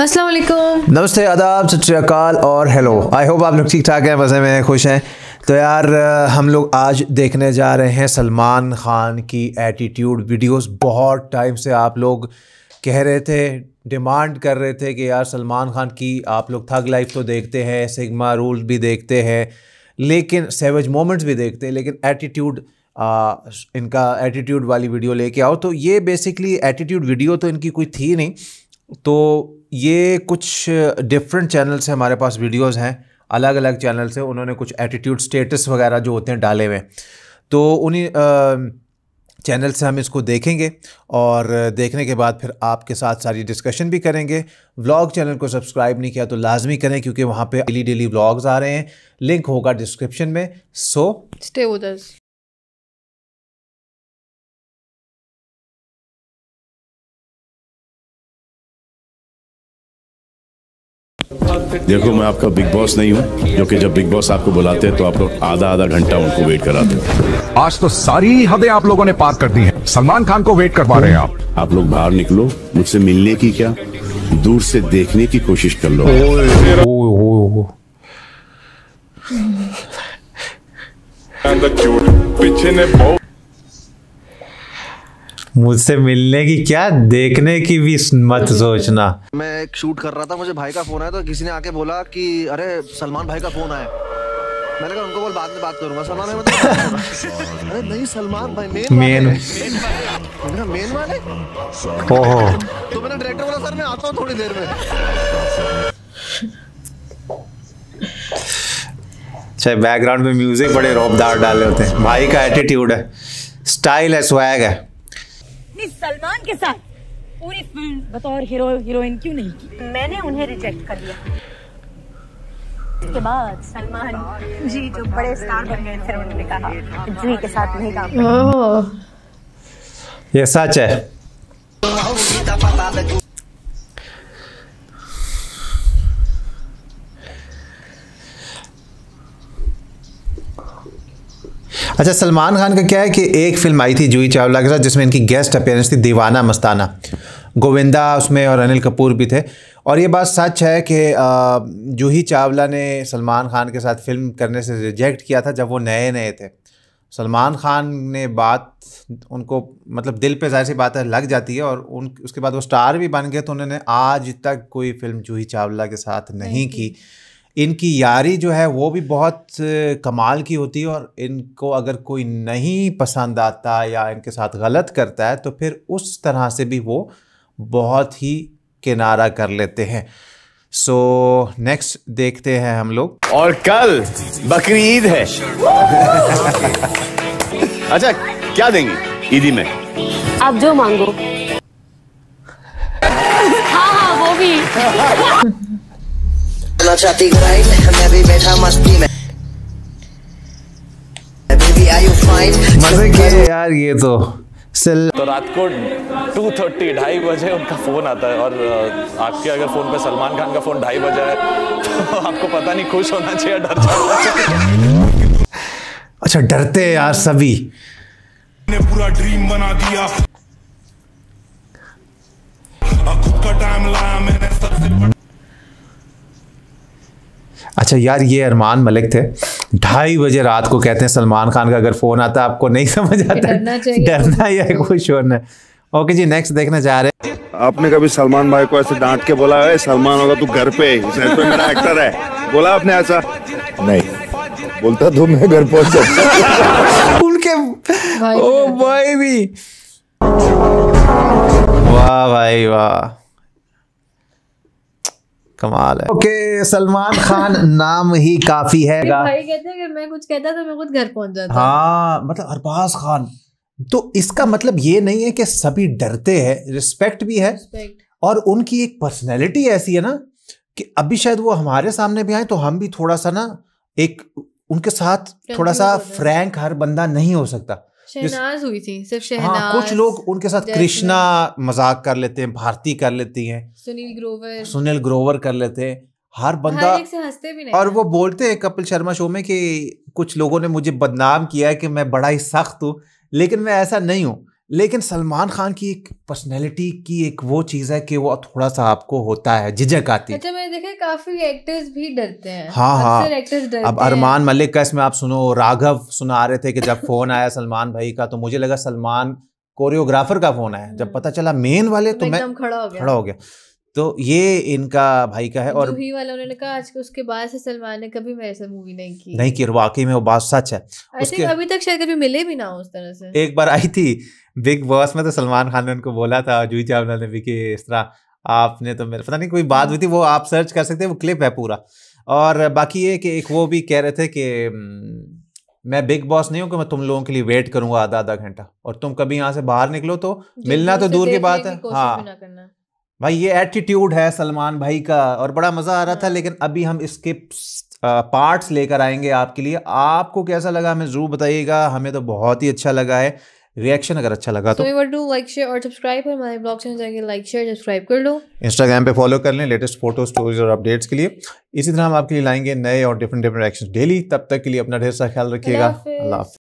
अस्सलाम नमस्ते आदाब सत और हेलो आई होप आप लोग ठीक ठाक हैं मज़े में खुश हैं तो यार हम लोग आज देखने जा रहे हैं सलमान ख़ान की एटीट्यूड वीडियोस बहुत टाइम से आप लोग कह रहे थे डिमांड कर रहे थे कि यार सलमान ख़ान की आप लोग थग लाइफ तो देखते हैं सिग्मा रूल भी देखते हैं लेकिन सेवेज मोमेंट्स भी देखते हैं लेकिन एटीट्यूड इनका एटीट्यूड वाली वीडियो लेके आओ तो ये बेसिकली एटीट्यूड वीडियो तो इनकी कोई थी नहीं तो ये कुछ डिफरेंट चैनल्स हैं हमारे पास वीडियोस हैं अलग अलग चैनल से उन्होंने कुछ एटीट्यूड स्टेटस वगैरह जो होते हैं डाले हुए तो उन्हीं चैनल से हम इसको देखेंगे और देखने के बाद फिर आपके साथ सारी डिस्कशन भी करेंगे व्लॉग चैनल को सब्सक्राइब नहीं किया तो लाजमी करें क्योंकि वहाँ पे डेली डेली व्लॉग्स आ रहे हैं लिंक होगा डिस्क्रिप्शन में सो स्टे उदर्स देखो मैं आपका बिग बॉस नहीं हूँ जो कि जब बिग बॉस आपको बुलाते हैं तो आप लोग आधा आधा घंटा उनको वेट कराते हैं आज तो सारी हदें आप लोगों ने पार कर दी हैं सलमान खान को वेट करवा रहे हैं आप आप लोग बाहर निकलो मुझसे मिलने की क्या दूर से देखने की कोशिश कर लो पीछे ने मुझसे मिलने की क्या देखने की भी मत सोचना मैं एक शूट कर रहा था मुझे भाई का फोन आया तो किसी ने आके बोला कि अरे सलमान भाई का फोन आया मैंने कहा उनको बोल बाद में बात करूंगा सलमान भाई मतलब अरे नहीं सलमान भाई मेन मेन मैंने मेन वाले ओहो तो मैंने डायरेक्टर बोला सर मैं आता हूं थोड़ी देर में चाहे अच्छा, बैकग्राउंड में म्यूजिक बड़े रोबदार डाले होते हैं भाई का एटीट्यूड है स्टाइल है स्वैग है आपने सलमान के साथ पूरी फिल्म बतौर हीरो हीरोइन क्यों नहीं की मैंने उन्हें रिजेक्ट कर दिया के बाद सलमान जी जो बड़े स्टार बन गए थे उन्होंने कहा जूही के साथ नहीं काम ये सच है अच्छा सलमान खान का क्या है कि एक फिल्म आई थी जूही चावला के साथ जिसमें इनकी गेस्ट अपेयरेंस थी दीवाना मस्ताना गोविंदा उसमें और अनिल कपूर भी थे और ये बात सच है कि जूही चावला ने सलमान खान के साथ फिल्म करने से रिजेक्ट किया था जब वो नए नए थे सलमान खान ने बात उनको मतलब दिल पे जाहिर सी बात है लग जाती है और उन उसके बाद वो स्टार भी बन गए तो उन्होंने आज तक कोई फिल्म जूही चावला के साथ नहीं की इनकी यारी जो है वो भी बहुत कमाल की होती है और इनको अगर कोई नहीं पसंद आता या इनके साथ गलत करता है तो फिर उस तरह से भी वो बहुत ही किनारा कर लेते हैं सो so, नेक्स्ट देखते हैं हम लोग और कल बकरी ईद है अच्छा क्या देंगे ईदी में आप जो मांगो हाँ हाँ वो भी करना चाहती ग्राइंड मैं भी बैठा मस्ती में मजे के यार ये तो सिल तो रात को टू थर्टी ढाई बजे उनका फ़ोन आता है और आपके अगर फ़ोन पे सलमान खान का फ़ोन ढाई बजे है तो आपको पता नहीं खुश होना चाहिए डर जाना चाहिए अच्छा डरते हैं यार सभी ने पूरा ड्रीम बना दिया खुद का टाइम लाया मैंने सबसे अच्छा यार ये अरमान मलिक थे ढाई बजे रात को कहते हैं सलमान खान का अगर फ़ोन आता आपको नहीं समझ आता डरना, तो। या खुश होना ओके जी नेक्स्ट देखना चाह रहे आपने कभी सलमान भाई को ऐसे डांट के बोला है सलमान होगा तू घर पे मेरा एक्टर है बोला आपने ऐसा नहीं बोलता तू तो मैं घर पहुंच उनके ओ भाई भी वाह भाई वाह कमाल है ओके सलमान खान नाम ही काफी है भाई कहते हैं कि मैं कुछ कहता तो मैं खुद घर पहुंच जाता हाँ मतलब अरबाज खान तो इसका मतलब ये नहीं है कि सभी डरते हैं रिस्पेक्ट भी है रिस्पेक्ट। और उनकी एक पर्सनैलिटी ऐसी है ना कि अभी शायद वो हमारे सामने भी आए तो हम भी थोड़ा सा ना एक उनके साथ थोड़ा सा फ्रैंक हर बंदा नहीं हो सकता शहनाज हुई थी सिर्फ शहनाज हाँ, कुछ लोग उनके साथ कृष्णा मजाक कर लेते हैं भारती कर लेती हैं सुनील ग्रोवर सुनील ग्रोवर कर लेते हैं हर बंदा हर एक से हंसते भी नहीं और वो बोलते हैं कपिल शर्मा शो में कि कुछ लोगों ने मुझे बदनाम किया है कि मैं बड़ा ही सख्त हूँ लेकिन मैं ऐसा नहीं हूँ लेकिन सलमान खान की एक पर्सनैलिटी की एक वो चीज़ है कि वो थोड़ा सा आपको होता है झिझक आती है अच्छा मैंने देखा काफ़ी एक्टर्स भी डरते हैं हाँ हाँ एक्टर्स डरते अब अरमान मलिक का इसमें आप सुनो राघव सुना रहे थे कि जब फ़ोन आया सलमान भाई का तो मुझे लगा सलमान कोरियोग्राफर का फ़ोन आया जब हम्म। पता चला मेन वाले तो मैं खड़ा खड़ा हो गया तो ये इनका भाई का है और वाला उन्होंने कहा आज के उसके बाद से सलमान ने कभी मेरे साथ मूवी नहीं की नहीं की वाकई में वो बात सच है उसके अभी तक शायद कभी मिले भी ना उस तरह से एक बार आई थी बिग बॉस में तो सलमान खान ने उनको बोला था जूही चावला ने भी कि इस तरह आपने तो मेरे पता नहीं कोई बात हाँ। हुई थी वो आप सर्च कर सकते हैं वो क्लिप है पूरा और बाकी ये कि एक वो भी कह रहे थे कि हम्म, मैं बिग बॉस नहीं हूँ कि मैं तुम लोगों के लिए वेट करूंगा आधा आधा घंटा और तुम कभी यहाँ से बाहर निकलो तो मिलना तो दूर की बात है हाँ भाई ये एटीट्यूड है सलमान भाई का और बड़ा मज़ा आ रहा था हाँ। लेकिन अभी हम इसके पार्ट्स लेकर आएंगे आपके लिए आपको कैसा लगा हमें ज़रूर बताइएगा हमें तो बहुत ही अच्छा लगा है रिएक्शन अगर अच्छा लगा तो लाइक शेयर और सब्सक्राइब हमारे ब्लॉग चैनल जाके लाइक शेयर सब्सक्राइब कर लो इंस्टाग्राम पे फॉलो कर लें लेटेस्ट फोटो स्टोरीज और अपडेट्स के लिए इसी तरह हम आपके लिए लाएंगे नए और डिफरेंट डिफरेंट एक्शन डेली तब तक के लिए अपना ढेर सा ख्याल रखिएगा अल्लाह